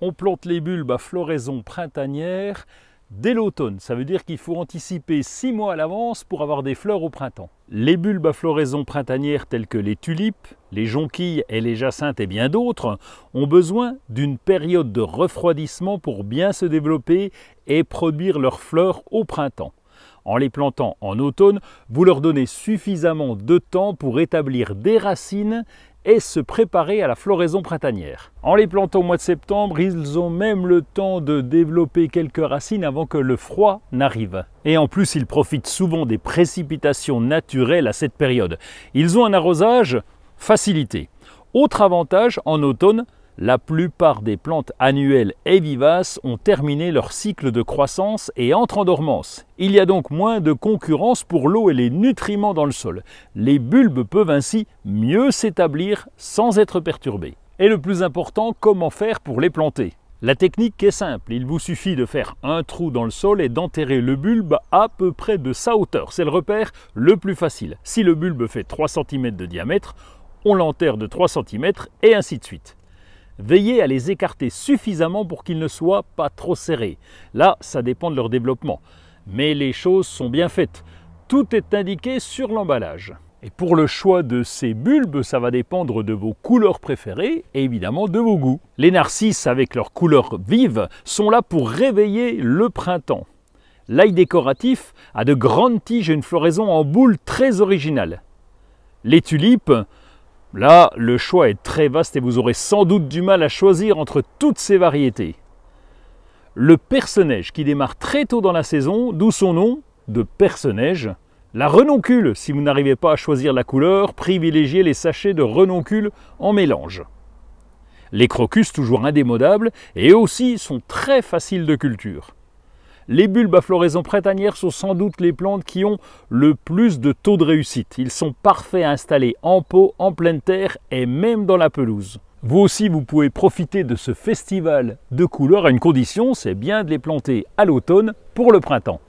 on plante les bulbes à floraison printanière dès l'automne. Ça veut dire qu'il faut anticiper six mois à l'avance pour avoir des fleurs au printemps. Les bulbes à floraison printanière telles que les tulipes, les jonquilles et les jacinthes et bien d'autres ont besoin d'une période de refroidissement pour bien se développer et produire leurs fleurs au printemps. En les plantant en automne, vous leur donnez suffisamment de temps pour établir des racines et se préparer à la floraison printanière. En les plantant au mois de septembre, ils ont même le temps de développer quelques racines avant que le froid n'arrive. Et en plus, ils profitent souvent des précipitations naturelles à cette période. Ils ont un arrosage facilité. Autre avantage, en automne, la plupart des plantes annuelles et vivaces ont terminé leur cycle de croissance et entrent en dormance. Il y a donc moins de concurrence pour l'eau et les nutriments dans le sol. Les bulbes peuvent ainsi mieux s'établir sans être perturbés. Et le plus important, comment faire pour les planter la technique est simple, il vous suffit de faire un trou dans le sol et d'enterrer le bulbe à peu près de sa hauteur. C'est le repère le plus facile. Si le bulbe fait 3 cm de diamètre, on l'enterre de 3 cm et ainsi de suite. Veillez à les écarter suffisamment pour qu'ils ne soient pas trop serrés. Là, ça dépend de leur développement. Mais les choses sont bien faites. Tout est indiqué sur l'emballage. Et pour le choix de ces bulbes, ça va dépendre de vos couleurs préférées et évidemment de vos goûts. Les narcisses, avec leurs couleurs vives, sont là pour réveiller le printemps. L'ail décoratif a de grandes tiges et une floraison en boule très originale. Les tulipes Là, le choix est très vaste et vous aurez sans doute du mal à choisir entre toutes ces variétés. Le personnage qui démarre très tôt dans la saison, d'où son nom de personnage. La renoncule, si vous n'arrivez pas à choisir la couleur, privilégiez les sachets de renoncule en mélange. Les crocus, toujours indémodables, et aussi sont très faciles de culture. Les bulbes à floraison printanière sont sans doute les plantes qui ont le plus de taux de réussite. Ils sont parfaits à installer en pot, en pleine terre et même dans la pelouse. Vous aussi, vous pouvez profiter de ce festival de couleurs à une condition, c'est bien de les planter à l'automne pour le printemps.